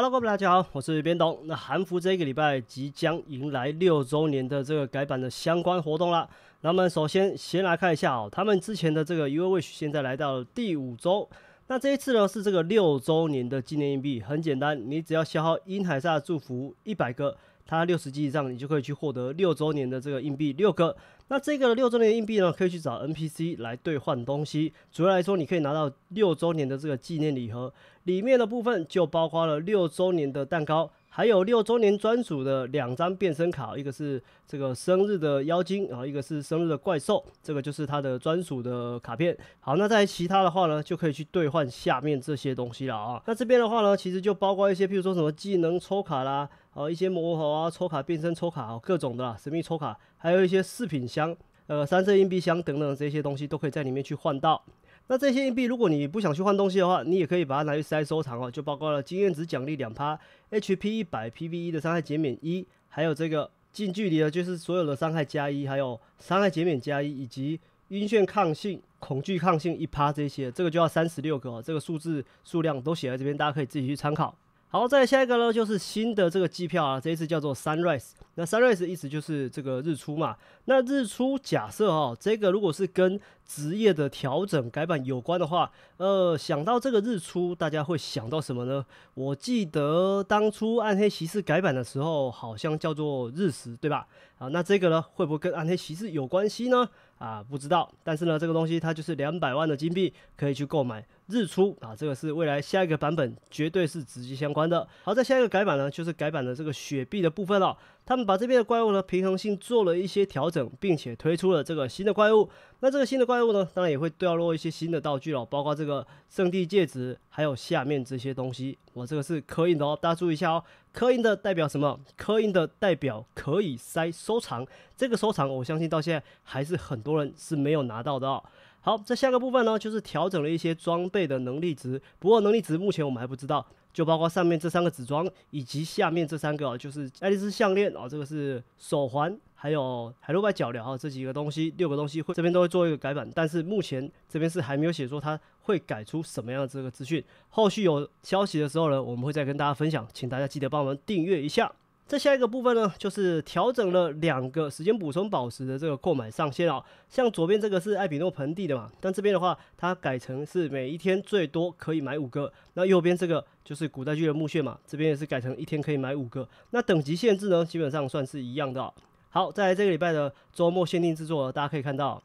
Hello，各位大家好，我是边董。那韩服这个礼拜即将迎来六周年的这个改版的相关活动啦。那么首先先来看一下哦，他们之前的这个 U Wish 现在来到了第五周。那这一次呢是这个六周年的纪念硬币，很简单，你只要消耗英萨的祝福一百个。它六十级以上，你就可以去获得六周年的这个硬币六个。那这个六周年硬币呢，可以去找 NPC 来兑换东西。主要来说，你可以拿到六周年的这个纪念礼盒，里面的部分就包括了六周年的蛋糕。还有六周年专属的两张变身卡，一个是这个生日的妖精然后一个是生日的怪兽，这个就是它的专属的卡片。好，那在其他的话呢，就可以去兑换下面这些东西了啊。那这边的话呢，其实就包括一些，譬如说什么技能抽卡啦，啊一些魔盒啊，抽卡变身抽卡啊，各种的神秘抽卡，还有一些饰品箱，呃三色硬币箱等等这些东西都可以在里面去换到。那这些硬币，如果你不想去换东西的话，你也可以把它拿去塞收藏哦。就包括了经验值奖励两趴，HP 一百，PVE 的伤害减免一，还有这个近距离的，就是所有的伤害加一，还有伤害减免加一，以及晕眩抗性、恐惧抗性一趴这些，这个就要三十六个。这个数字数量都写在这边，大家可以自己去参考。好，再下一个呢，就是新的这个机票啊，这一次叫做 Sunrise。那 Sunrise 意思就是这个日出嘛。那日出，假设哦，这个如果是跟职业的调整改版有关的话，呃，想到这个日出，大家会想到什么呢？我记得当初暗黑骑士改版的时候，好像叫做日食，对吧？啊，那这个呢，会不会跟暗黑骑士有关系呢？啊，不知道。但是呢，这个东西它就是两百万的金币可以去购买日出啊，这个是未来下一个版本绝对是直接相关的。好，在下一个改版呢，就是改版的这个雪碧的部分了。他们把这边的怪物呢平衡性做了一些调整，并且推出了这个新的怪物。那这个新的怪物呢，当然也会掉落一些新的道具了，包括这个圣地戒指，还有下面这些东西。我这个是刻印的，哦，大家注意一下哦。刻印的代表什么？刻印的代表可以塞收藏。这个收藏，我相信到现在还是很多人是没有拿到的。哦。好，这下个部分呢，就是调整了一些装备的能力值。不过能力值目前我们还不知道，就包括上面这三个紫装，以及下面这三个，就是爱丽丝项链啊，这个是手环，还有海洛拜脚镣，啊，这几个东西，六个东西会这边都会做一个改版，但是目前这边是还没有写说它会改出什么样的这个资讯。后续有消息的时候呢，我们会再跟大家分享，请大家记得帮我们订阅一下。这下一个部分呢，就是调整了两个时间补充宝石的这个购买上限啊。像左边这个是艾比诺盆地的嘛，但这边的话，它改成是每一天最多可以买五个。那右边这个就是古代巨人墓穴嘛，这边也是改成一天可以买五个。那等级限制呢，基本上算是一样的。好，在这个礼拜的周末限定制作，大家可以看到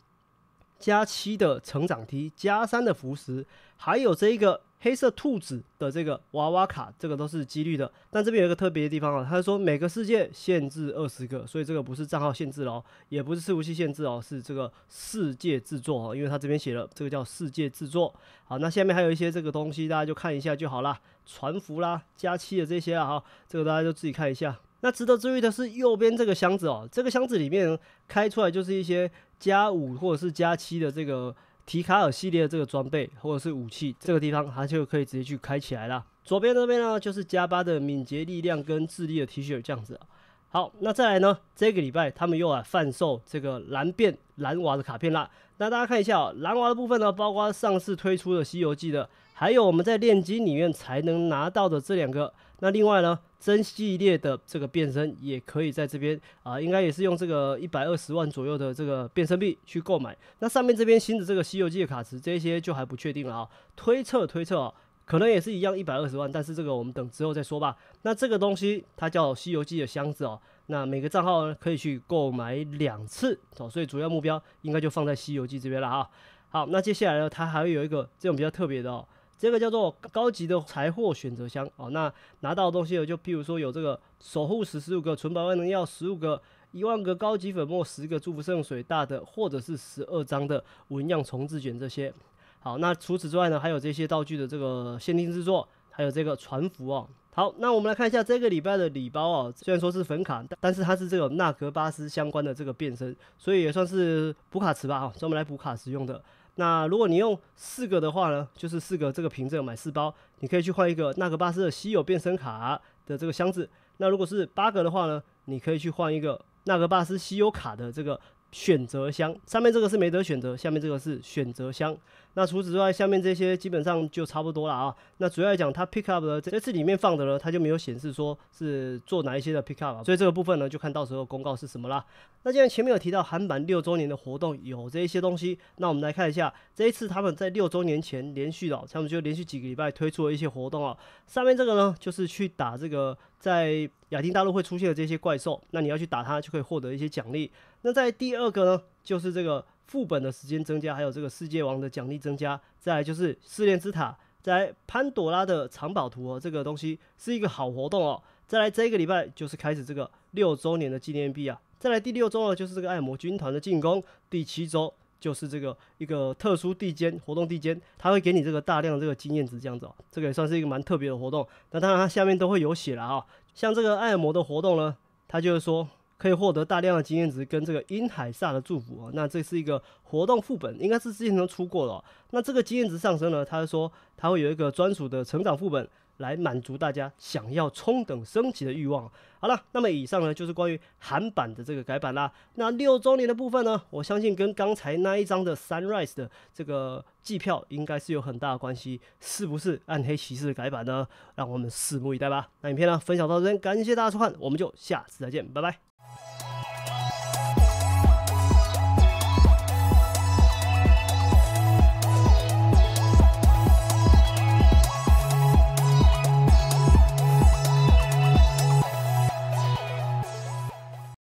加七的成长 T，加三的符石，还有这一个。黑色兔子的这个娃娃卡，这个都是几率的。但这边有一个特别的地方啊，他说每个世界限制二十个，所以这个不是账号限制哦，也不是服务器限制哦，是这个世界制作哦，因为它这边写了这个叫世界制作。好，那下面还有一些这个东西，大家就看一下就好啦，船服啦、加七的这些啊，这个大家就自己看一下。那值得注意的是右边这个箱子哦，这个箱子里面开出来就是一些加五或者是加七的这个。提卡尔系列的这个装备或者是武器，这个地方它就可以直接去开起来了。左边这边呢，就是加巴的敏捷、力量跟智力的 T 恤这样子。好，那再来呢？这个礼拜他们又来贩售这个蓝变蓝娃的卡片啦。那大家看一下哦，蓝娃的部分呢，包括上次推出的《西游记》的。还有我们在炼金里面才能拿到的这两个，那另外呢，真系列的这个变身也可以在这边啊，应该也是用这个一百二十万左右的这个变身币去购买。那上面这边新的这个西游记的卡池，这些就还不确定了啊，推测推测啊，可能也是一样一百二十万，但是这个我们等之后再说吧。那这个东西它叫西游记的箱子哦，那每个账号呢可以去购买两次哦，所以主要目标应该就放在西游记这边了啊。好，那接下来呢，它还会有一个这种比较特别的哦。这个叫做高级的财货选择箱哦，那拿到东西有，就譬如说有这个守护石十五个，纯百万能药十五个，一万个高级粉末十个，祝福圣水大的，或者是十二张的纹样重置卷这些。好，那除此之外呢，还有这些道具的这个限定制作，还有这个船服哦。好，那我们来看一下这个礼拜的礼包哦。虽然说是粉卡，但是它是这个纳格巴斯相关的这个变身，所以也算是补卡池吧，啊，专门来补卡使用的。那如果你用四个的话呢，就是四个这个凭证买四包，你可以去换一个纳格巴斯的稀有变身卡的这个箱子。那如果是八个的话呢，你可以去换一个纳格巴斯稀有卡的这个。选择箱上面这个是没得选择，下面这个是选择箱。那除此之外，下面这些基本上就差不多了啊。那主要来讲它 pick up 的这次里面放的呢，它就没有显示说是做哪一些的 pick up，所以这个部分呢就看到时候公告是什么啦。那既然前面有提到韩版六周年的活动有这一些东西，那我们来看一下这一次他们在六周年前连续的，他们就连续几个礼拜推出了一些活动啊。上面这个呢就是去打这个。在亚丁大陆会出现的这些怪兽，那你要去打它就可以获得一些奖励。那在第二个呢，就是这个副本的时间增加，还有这个世界王的奖励增加。再来就是试炼之塔，在潘朵拉的藏宝图哦，这个东西是一个好活动哦。再来这一个礼拜就是开始这个六周年的纪念币啊。再来第六周呢，就是这个爱魔军团的进攻。第七周。就是这个一个特殊地间活动地间，他会给你这个大量的这个经验值，这样子哦，这个也算是一个蛮特别的活动。那当然它下面都会有写了啊，像这个尔摩的活动呢，它就是说可以获得大量的经验值跟这个英海萨的祝福啊。那这是一个活动副本，应该是之前都出过了。那这个经验值上升呢，它说它会有一个专属的成长副本。来满足大家想要充等升级的欲望。好了，那么以上呢就是关于韩版的这个改版啦。那六周年的部分呢，我相信跟刚才那一张的 Sunrise 的这个季票应该是有很大的关系，是不是暗黑骑士的改版呢？让我们拭目以待吧。那影片呢分享到这边，感谢大家收看，我们就下次再见，拜拜。